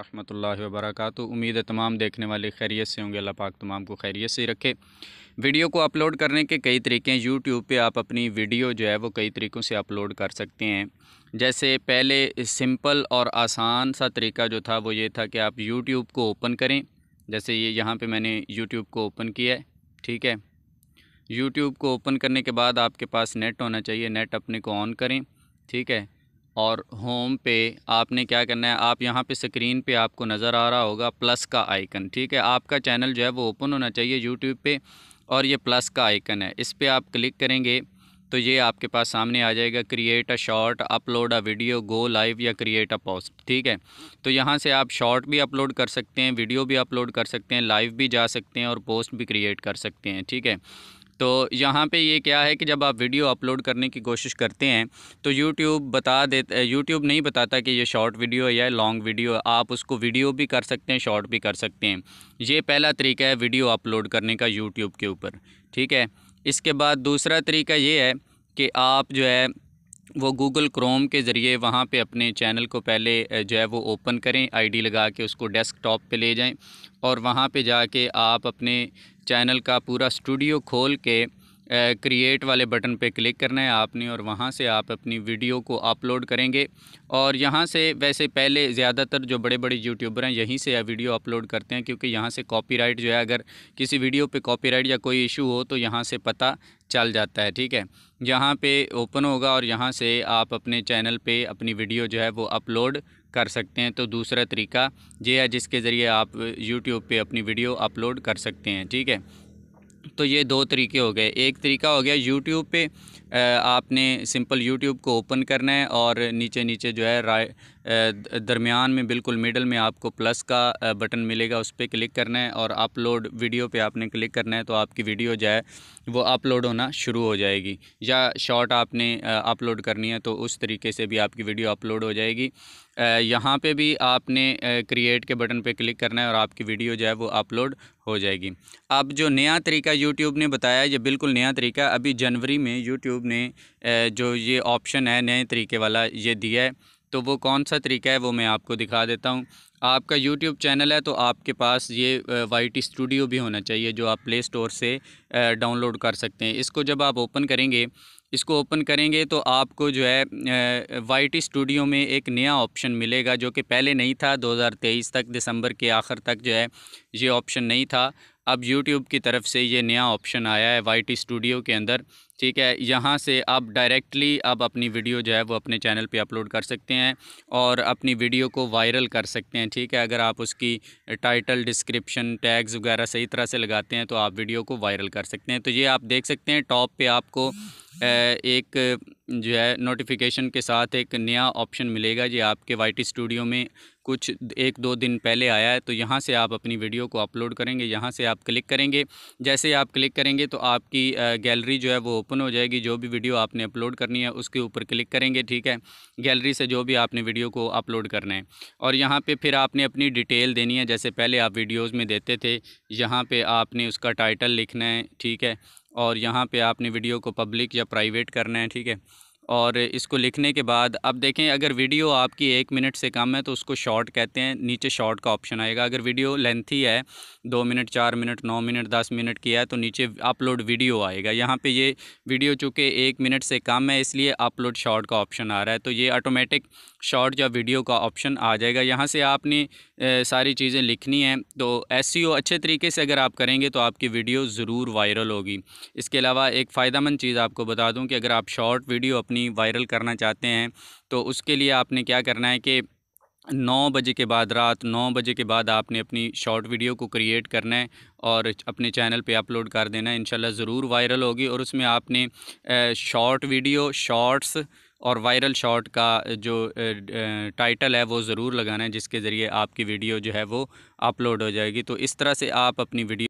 वरहमल्ला वबरक उम्मीद है तमाम देखने वाले खैरियत से होंगे अल्लाह पाक तमाम को खैरियत से रखे वीडियो को अपलोड करने के कई तरीके हैं यूट्यूब पे आप अपनी वीडियो जो है वो कई तरीक़ों से अपलोड कर सकते हैं जैसे पहले सिंपल और आसान सा तरीका जो था वो ये था कि आप यूट्यूब को ओपन करें जैसे ये यहाँ पर मैंने यूट्यूब को ओपन किया है ठीक है यूट्यूब को ओपन करने के बाद आपके पास नेट होना चाहिए नेट अपने को ऑन करें ठीक है और होम पे आपने क्या करना है आप यहाँ पे स्क्रीन पे आपको नज़र आ रहा होगा प्लस का आइकन ठीक है आपका चैनल जो है वो ओपन होना चाहिए यूट्यूब पे और ये प्लस का आइकन है इस पर आप क्लिक करेंगे तो ये आपके पास सामने आ जाएगा create a short upload a video go live या क्रिएट अ पोस्ट ठीक है तो यहाँ से आप शॉर्ट भी अपलोड कर सकते हैं वीडियो भी अपलोड कर सकते हैं लाइव भी जा सकते हैं और पोस्ट भी क्रिएट कर सकते हैं ठीक है तो यहाँ पे ये क्या है कि जब आप वीडियो अपलोड करने की कोशिश करते हैं तो यूट्यूब बता दे यूट्यूब नहीं बताता कि ये शॉर्ट वीडियो है या लॉन्ग वीडियो है आप उसको वीडियो भी कर सकते हैं शॉर्ट भी कर सकते हैं ये पहला तरीका है वीडियो अपलोड करने का यूट्यूब के ऊपर ठीक है इसके बाद दूसरा तरीका ये है कि आप जो है वो गूगल क्रोम के ज़रिए वहाँ पे अपने चैनल को पहले जो है वो ओपन करें आईडी लगा के उसको डेस्कटॉप पे ले जाएं और वहाँ पे जाके आप अपने चैनल का पूरा स्टूडियो खोल के क्रिएट वाले बटन पे क्लिक करना है आपने और वहाँ से आप अपनी वीडियो को अपलोड करेंगे और यहाँ से वैसे पहले ज़्यादातर जो बड़े बड़े यूट्यूबर हैं यहीं से वीडियो अपलोड करते हैं क्योंकि यहाँ से कॉपीराइट जो है अगर किसी वीडियो पे कॉपीराइट या कोई इशू हो तो यहाँ से पता चल जाता है ठीक है यहाँ पर ओपन होगा और यहाँ से आप अपने चैनल पर अपनी वीडियो जो है वो अपलोड कर सकते हैं तो दूसरा तरीका ये है जिसके ज़रिए आप यूट्यूब पर अपनी वीडियो अपलोड कर सकते हैं ठीक है तो ये दो तरीके हो गए एक तरीका हो गया यूट्यूब पे आपने सिंपल यूट्यूब को ओपन करना है और नीचे नीचे जो है राय दरमियान में बिल्कुल मिडल में आपको प्लस का बटन मिलेगा उस पर क्लिक करना है और अपलोड वीडियो पे आपने क्लिक करना है तो आपकी वीडियो जो है वो अपलोड होना शुरू हो जाएगी या शॉर्ट आपने अपलोड करनी है तो उस तरीके से भी आपकी वीडियो अपलोड हो जाएगी यहाँ पे भी आपने क्रिएट के बटन पे क्लिक करना है और आपकी वीडियो जो है वो अपलोड हो जाएगी अब जो नया तरीका यूट्यूब ने बताया ये बिल्कुल नया तरीका अभी जनवरी में यूट्यूब यूट्यूब ने जो ये ऑप्शन है नए तरीके वाला ये दिया है तो वो कौन सा तरीका है वो मैं आपको दिखा देता हूँ आपका यूट्यूब चैनल है तो आपके पास ये वाई स्टूडियो भी होना चाहिए जो आप प्ले स्टोर से डाउनलोड कर सकते हैं इसको जब आप ओपन करेंगे इसको ओपन करेंगे तो आपको जो है वाई स्टूडियो में एक नया ऑप्शन मिलेगा जो कि पहले नहीं था 2023 तक दिसंबर के आखिर तक जो है ये ऑप्शन नहीं था अब यूट्यूब की तरफ से ये नया ऑप्शन आया है वाई स्टूडियो के अंदर ठीक है यहाँ से आप डायरेक्टली आप अपनी वीडियो जो है वो अपने चैनल पे अपलोड कर सकते हैं और अपनी वीडियो को वायरल कर सकते हैं ठीक है अगर आप उसकी टाइटल डिस्क्रिप्शन टैग्स वगैरह सही तरह से लगाते हैं तो आप वीडियो को वायरल कर सकते हैं तो ये आप देख सकते हैं टॉप पे आपको एक जो है नोटिफिकेशन के साथ एक नया ऑप्शन मिलेगा जी आपके वाई स्टूडियो में कुछ एक दो दिन पहले आया है तो यहाँ से आप अपनी वीडियो को अपलोड करेंगे यहाँ से आप क्लिक करेंगे जैसे आप क्लिक करेंगे तो आपकी गैलरी जो है वो ओपन हो जाएगी जो भी वीडियो आपने अपलोड करनी है उसके ऊपर क्लिक करेंगे ठीक है गैलरी से जो भी आपने वीडियो को अपलोड करना है और यहाँ पर फिर आपने अपनी डिटेल देनी है जैसे पहले आप वीडियोज़ में देते थे यहाँ पर आपने उसका टाइटल लिखना है ठीक है और यहाँ पर आपने वीडियो को पब्लिक या प्राइवेट करना है ठीक है और इसको लिखने के बाद अब देखें अगर वीडियो आपकी एक मिनट से कम है तो उसको शॉर्ट कहते हैं नीचे शॉर्ट का ऑप्शन आएगा अगर वीडियो लेंथी है दो मिनट चार मिनट नौ मिनट दस मिनट की है तो नीचे अपलोड वीडियो आएगा यहाँ पे ये वीडियो चूँकि एक मिनट से कम है इसलिए अपलोड शॉर्ट का ऑप्शन आ रहा है तो ये ऑटोमेटिक शॉर्ट या वीडियो का ऑप्शन आ जाएगा यहाँ से आपने सारी चीज़ें लिखनी हैं तो एस e अच्छे तरीके से अगर आप करेंगे तो आपकी वीडियो ज़रूर वायरल होगी इसके अलावा एक फ़ायदा चीज़ आपको बता दूँ कि अगर आप शॉर्ट वीडियो अपनी वायरल करना चाहते हैं तो उसके लिए आपने क्या करना है कि नौ बजे के बाद रात नौ बजे के बाद आपने अपनी शॉर्ट वीडियो को क्रिएट करना है और अपने चैनल पे अपलोड कर देना है इन ज़रूर वायरल होगी और उसमें आपने शॉर्ट वीडियो शॉर्ट्स और वायरल शॉट का जो टाइटल है वो ज़रूर लगाना है जिसके ज़रिए आपकी वीडियो जो है वो अपलोड हो जाएगी तो इस तरह से आप अपनी वीडियो